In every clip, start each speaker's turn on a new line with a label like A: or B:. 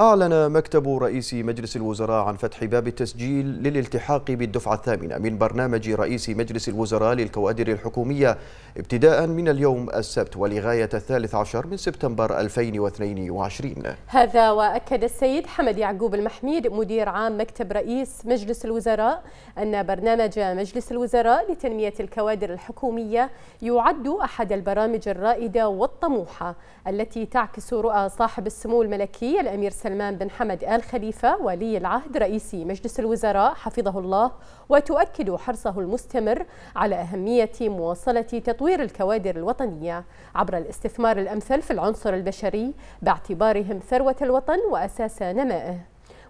A: أعلن مكتب رئيس مجلس الوزراء عن فتح باب التسجيل للالتحاق بالدفعة الثامنة من برنامج رئيس مجلس الوزراء للكوادر الحكومية ابتداء من اليوم السبت ولغاية الثالث عشر من سبتمبر 2022
B: هذا وأكد السيد حمد يعقوب المحميد مدير عام مكتب رئيس مجلس الوزراء أن برنامج مجلس الوزراء لتنمية الكوادر الحكومية يعد أحد البرامج الرائدة والطموحة التي تعكس رؤى صاحب السمو الملكي الأمير سلمان بن حمد آل خليفة ولي العهد رئيس مجلس الوزراء حفظه الله وتؤكد حرصه المستمر على أهمية مواصلة تطوير الكوادر الوطنية عبر الاستثمار الأمثل في العنصر البشري باعتبارهم ثروة الوطن وأساس نمائه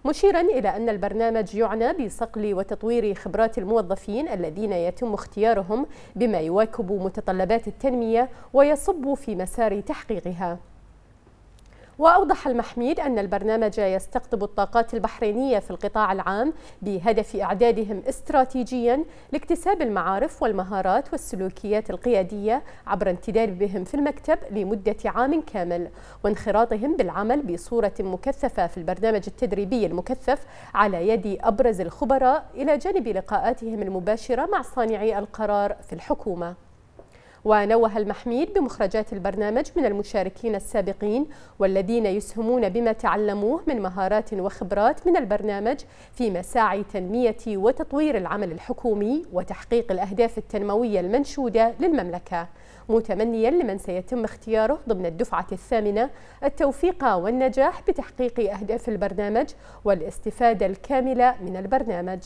B: مشيرا إلى أن البرنامج يعنى بصقل وتطوير خبرات الموظفين الذين يتم اختيارهم بما يواكب متطلبات التنمية ويصب في مسار تحقيقها وأوضح المحميد أن البرنامج يستقطب الطاقات البحرينية في القطاع العام بهدف إعدادهم استراتيجيا لاكتساب المعارف والمهارات والسلوكيات القيادية عبر انتدابهم في المكتب لمدة عام كامل وانخراطهم بالعمل بصورة مكثفة في البرنامج التدريبي المكثف على يد أبرز الخبراء إلى جانب لقاءاتهم المباشرة مع صانعي القرار في الحكومة ونوه المحميد بمخرجات البرنامج من المشاركين السابقين والذين يسهمون بما تعلموه من مهارات وخبرات من البرنامج في مساعي تنمية وتطوير العمل الحكومي وتحقيق الأهداف التنموية المنشودة للمملكة متمنيا لمن سيتم اختياره ضمن الدفعة الثامنة التوفيق والنجاح بتحقيق أهداف البرنامج والاستفادة الكاملة من البرنامج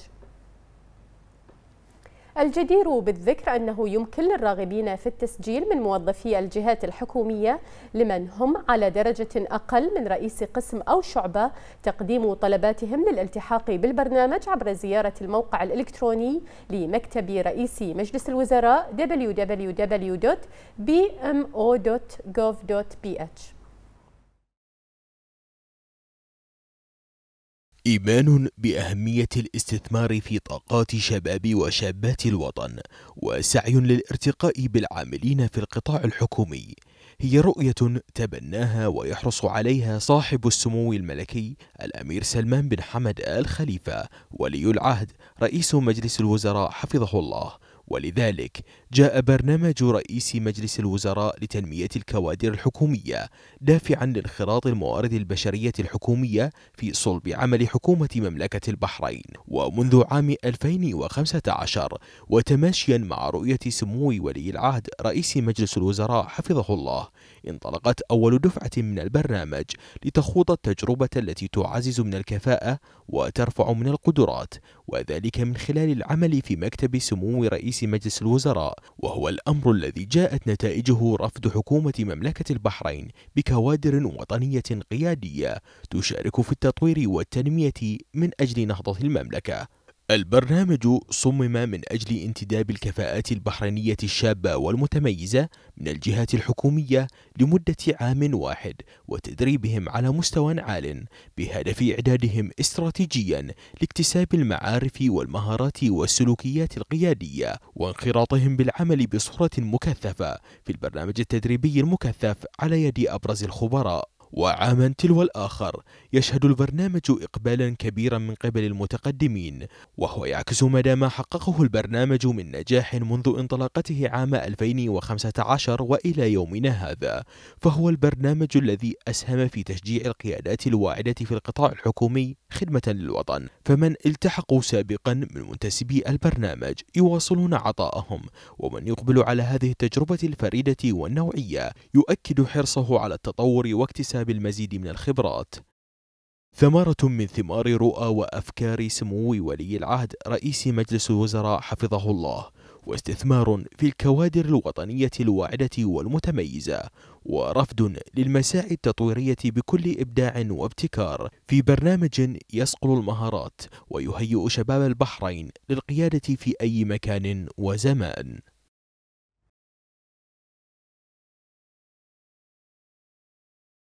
B: الجدير بالذكر أنه يمكن للراغبين في التسجيل من موظفي الجهات الحكومية لمن هم على درجة أقل من رئيس قسم أو شعبة تقديم طلباتهم للالتحاق بالبرنامج عبر زيارة الموقع الإلكتروني لمكتب رئيس مجلس الوزراء www.bmo.gov.ph
A: إيمان بأهمية الاستثمار في طاقات شباب وشابات الوطن وسعي للارتقاء بالعاملين في القطاع الحكومي هي رؤية تبناها ويحرص عليها صاحب السمو الملكي الأمير سلمان بن حمد آل خليفة ولي العهد رئيس مجلس الوزراء حفظه الله ولذلك جاء برنامج رئيس مجلس الوزراء لتنمية الكوادر الحكومية دافعا لانخراط الموارد البشرية الحكومية في صلب عمل حكومة مملكة البحرين ومنذ عام 2015 وتماشيا مع رؤية سمو ولي العهد رئيس مجلس الوزراء حفظه الله انطلقت أول دفعة من البرنامج لتخوض التجربة التي تعزز من الكفاءة وترفع من القدرات وذلك من خلال العمل في مكتب سمو رئيس رئيس مجلس الوزراء وهو الأمر الذي جاءت نتائجه رفض حكومة مملكة البحرين بكوادر وطنية قيادية تشارك في التطوير والتنمية من أجل نهضة المملكة البرنامج صمم من أجل انتداب الكفاءات البحرينية الشابة والمتميزة من الجهات الحكومية لمدة عام واحد وتدريبهم على مستوى عال بهدف إعدادهم استراتيجيا لاكتساب المعارف والمهارات والسلوكيات القيادية وانخراطهم بالعمل بصورة مكثفة في البرنامج التدريبي المكثف على يد أبرز الخبراء وعاما تلو الآخر يشهد البرنامج إقبالا كبيرا من قبل المتقدمين وهو يعكس مدى ما حققه البرنامج من نجاح منذ انطلاقته عام 2015 وإلى يومنا هذا فهو البرنامج الذي أسهم في تشجيع القيادات الواعدة في القطاع الحكومي خدمة للوطن فمن التحقوا سابقا من منتسبي البرنامج يواصلون عطاءهم ومن يقبل على هذه التجربة الفريدة والنوعية يؤكد حرصه على التطور واكتساب بالمزيد من الخبرات ثمرة من ثمار رؤى وأفكار سمو ولي العهد رئيس مجلس الوزراء حفظه الله واستثمار في الكوادر الوطنية الواعدة والمتميزة ورفد للمساعي التطويرية بكل إبداع وابتكار في برنامج يصقل المهارات ويهيئ شباب البحرين للقيادة في أي مكان وزمان